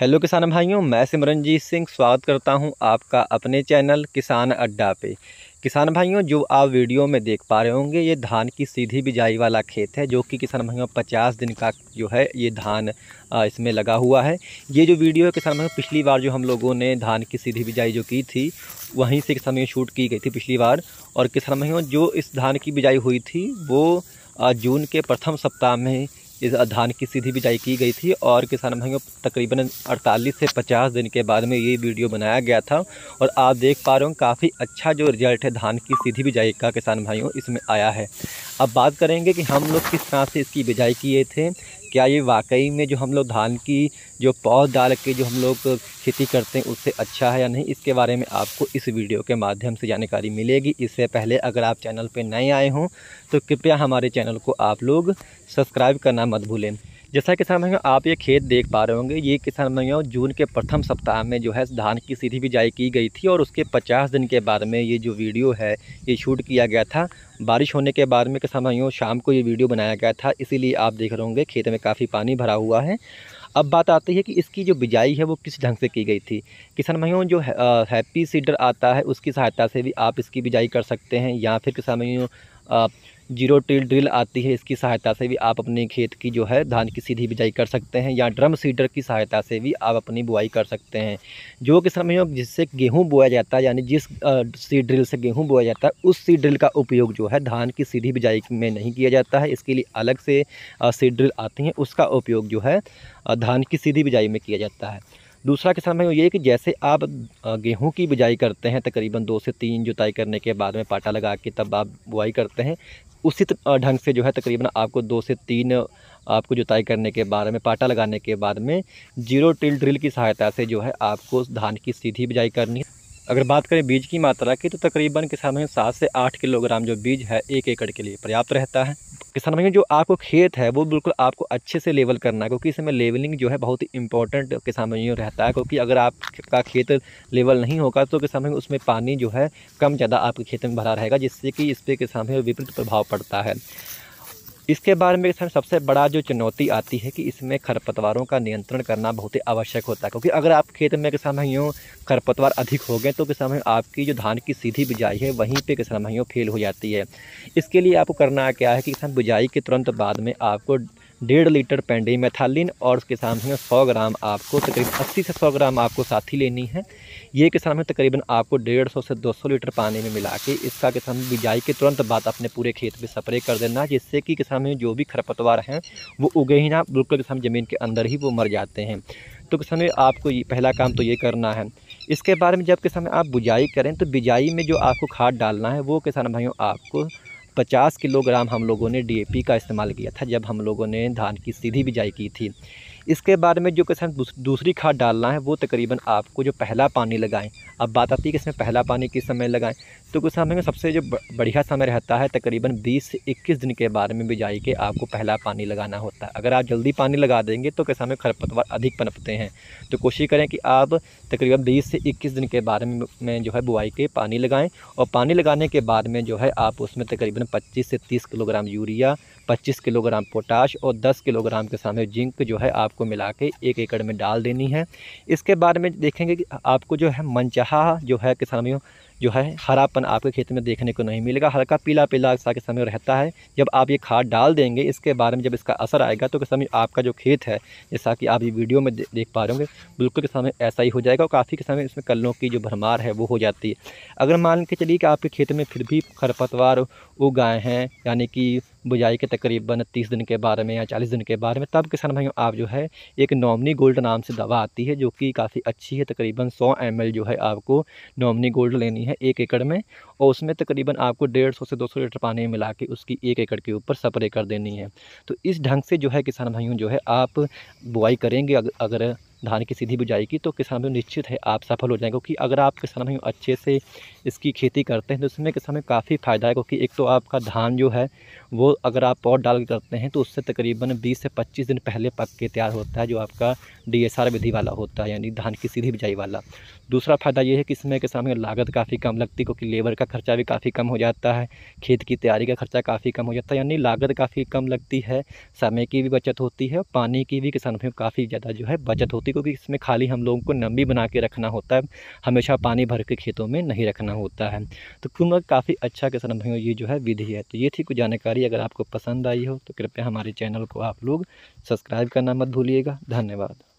hello किसान भाइयों मैं सिमरनजीत सिंह स्वागत करता हूं आपका अपने चैनल किसान अड्डा पे किसान भाइयों जो आप वीडियो में देख पा रहे होंगे ये धान की सीधी बिजाई वाला खेत है जो कि किसान भाइयों 50 दिन का जो है ये धान इसमें लगा हुआ है ये जो वीडियो है किसान भाइयों पिछली बार जो हम लोगों ने धान की सीधी बिजाई जो की थी वहीं से किसान भाइयों शूट की गई थी पिछली बार और किसान भाइयों जो इस धान की बिजाई हुई थी वो जून के प्रथम सप्ताह में इस धान की सीधी बिजाई की गई थी और किसान भाइयों तकरीबन 48 से 50 दिन के बाद में ये वीडियो बनाया गया था और आप देख पा रहे हो काफ़ी अच्छा जो रिजल्ट है धान की सीधी बिजाई का किसान भाइयों इसमें आया है अब बात करेंगे कि हम लोग किस तरह से इसकी बिजाई किए थे क्या ये वाकई में जो हम लोग धान की जो पौध डाल के जो हम लोग खेती करते हैं उससे अच्छा है या नहीं इसके बारे में आपको इस वीडियो के माध्यम से जानकारी मिलेगी इससे पहले अगर आप चैनल पर नए आए हों तो कृपया हमारे चैनल को आप लोग सब्सक्राइब करना मत भूलें जैसा किसान भाइयों आप ये खेत देख पा रहे होंगे ये किसान भाइयों जून के प्रथम सप्ताह में जो है धान की सीधी बिजाई की गई थी और उसके 50 दिन के बाद में ये जो वीडियो है ये शूट किया गया था बारिश होने के बाद में किसान भाइयों शाम को ये वीडियो बनाया गया था इसीलिए आप देख रहे होंगे खेत में काफ़ी पानी भरा हुआ है अब बात आती है कि इसकी जो बिजाई है वो किस ढंग से की गई थी किसान भाइयों जो हैप्पी सीडर आता है उसकी सहायता से भी आप इसकी बिजाई कर सकते हैं या फिर किसान भाइयों जीरो टिल ड्रिल आती है इसकी सहायता से भी आप अपने खेत की जो है धान की सीधी बिजाई कर सकते हैं या ड्रम सीडर की सहायता से भी आप अपनी बुआई कर सकते हैं जो कि समय जिससे गेहूं बोया जाता है यानी जिस सीड ड्रिल से गेहूं बोया जाता है उस सीड ड्रिल का उपयोग जो है धान की सीधी बिजाई में नहीं किया जाता है इसके लिए अलग से सीड ड्रिल आती हैं उसका उपयोग जो है धान की सीधी बिजाई में किया जाता है दूसरा किसान भाई ये कि जैसे आप गेहूं की बिजाई करते हैं तकरीबन दो से तीन जुताई करने के बाद में पाटा लगा के तब आप बुआई करते हैं उसी ढंग से जो है तकरीबन आपको दो से तीन आपको जुताई करने के बाद में पाटा लगाने के बाद में जीरो टिल ड्रिल की सहायता से जो है आपको धान की सीधी बिजाई करनी है अगर बात करें बीज की मात्रा की तो तकरीबन किसान भाइयों सात से आठ किलोग्राम जो बीज है एक एकड़ के लिए पर्याप्त रहता है किसान भाइयों जो आपको खेत है वो बिल्कुल आपको अच्छे से लेवल करना है क्योंकि इसमें लेवलिंग जो है बहुत ही इंपॉर्टेंट किसान भाइयों रहता है क्योंकि अगर आपका खेत लेवल नहीं होगा तो किसान भाई उसमें पानी जो है कम ज़्यादा आपके खेत में भरा रहेगा जिससे कि इस पर किसान भाई विपरीत प्रभाव पड़ता है इसके बारे में सर सबसे बड़ा जो चुनौती आती है कि इसमें खरपतवारों का नियंत्रण करना बहुत ही आवश्यक होता है क्योंकि अगर आप खेत में किसान भाइयों खरपतवार अधिक हो गए तो किसान भाई आपकी जो धान की सीधी बिजाई है वहीं पे किसान भाइयों फेल हो जाती है इसके लिए आपको करना क्या है कि किसान बिजाई के तुरंत बाद में आपको डेढ़ लीटर पेंडी मेथालिन और उसके में सौ ग्राम आपको तकरीबन अस्सी से सौ ग्राम आपको साथी लेनी है ये किसान में तकरीबन आपको डेढ़ सौ से दो सौ लीटर पानी में मिला के इसका किसान बिजाई के तुरंत बाद अपने पूरे खेत में स्प्रे कर देना जिससे कि किसान में जो भी खरपतवार हैं वो उगे ही ना बिल्कुल किसान ज़मीन के अंदर ही वो मर जाते हैं तो किसान आपको ये पहला काम तो ये करना है इसके बारे में जब किसान आप बुझाई करें तो बिजाई में जो आपको खाद डालना है वो किसान भाइयों आपको 50 किलोग्राम हम लोगों ने डीएपी का इस्तेमाल किया था जब हम लोगों ने धान की सीधी बिजाई की थी इसके बाद में जो किसान दूसरी खाद डालना है वो तकरीबन आपको जो पहला पानी लगाएं अब बात आती है कि इसमें पहला पानी किस समय लगाएं तो कुछ समय में सबसे जो बढ़िया समय रहता है तकरीबन 20 से 21 दिन के बाद में बिजाई के आपको पहला पानी लगाना होता है अगर आप जल्दी पानी लगा देंगे तो किसान में खरपतवार अधिक पनपते हैं तो कोशिश करें कि आप तकरीबन बीस से इक्कीस दिन के बाद में जो है बुआई के पानी लगाएँ और पानी लगाने के बाद में जो है आप उसमें तकरीबन पच्चीस से तीस किलोग्राम यूरिया पच्चीस किलोग्राम पोटाश और दस किलोग्राम के सामने जिंक जो है आपको आपको मिला के एक एकड़ में डाल देनी है इसके बाद में देखेंगे कि आपको जो है मनचाहा जो है किसानों जो है हरापन आपके खेत में देखने को नहीं मिलेगा हल्का पीला पीला सा के समय रहता है जब आप ये खाद डाल देंगे इसके बारे में जब इसका असर आएगा तो समय आपका जो खेत है जैसा कि आप ये वीडियो में देख पा रहे होंगे बिल्कुल के समय ऐसा ही हो जाएगा और काफ़ी के समय इसमें कलों की जो भरमार है वो हो जाती है अगर मान के चलिए कि आपके खेत में फिर भी खरपतवार उगाए हैं यानी कि बुझाई के तकरीबन तीस दिन के बारे में या चालीस दिन के बारे में तब किसान भाइयों आप जो है एक नॉमनी गोल्ड नाम से दवा आती है जो कि काफ़ी अच्छी है तकरीबन सौ एम जो है आपको नॉमनी गोल्ड लेनी है है एक एकड़ में और उसमें तकरीबन आपको डेढ़ सौ से दो सौ लीटर पानी मिला के उसकी एक एकड़ के ऊपर स्प्रे कर देनी है तो इस ढंग से जो है किसान भाइयों जो है आप बुआई करेंगे अगर धान की सीधी बुझाई की तो किसान भाई निश्चित है आप सफल हो जाएंगे क्योंकि अगर आप किसान भाई अच्छे से इसकी खेती करते हैं तो उसमें किसान में काफ़ी फ़ायदा है क्योंकि एक तो आपका धान जो है वो अगर आप पौध डाल करते हैं तो उससे तकरीबन बीस से पच्चीस दिन पहले पक के तैयार होता है जो आपका डी विधि वाला होता है यानी धान की सीधी बिजाई वाला दूसरा फ़ायदा ये है कि इसमें किसान में लागत काफ़ी कम लगती है क्योंकि लेबर का खर्चा भी काफ़ी कम हो जाता है खेत की तैयारी का खर्चा काफ़ी कम हो जाता है यानी लागत काफ़ी कम लगती है समय की भी बचत होती है और पानी की भी किसान में काफ़ी ज़्यादा जो है बचत होती है होती है क्योंकि इसमें खाली हम लोगों को नमी बना के रखना होता है हमेशा पानी भर के खेतों में नहीं रखना होता है तो कुंभ काफ़ी अच्छा किसान भाइयों ये जो है विधि है तो ये थी कुछ जानकारी अगर आपको पसंद आई हो तो कृपया हमारे चैनल को आप लोग सब्सक्राइब करना मत भूलिएगा धन्यवाद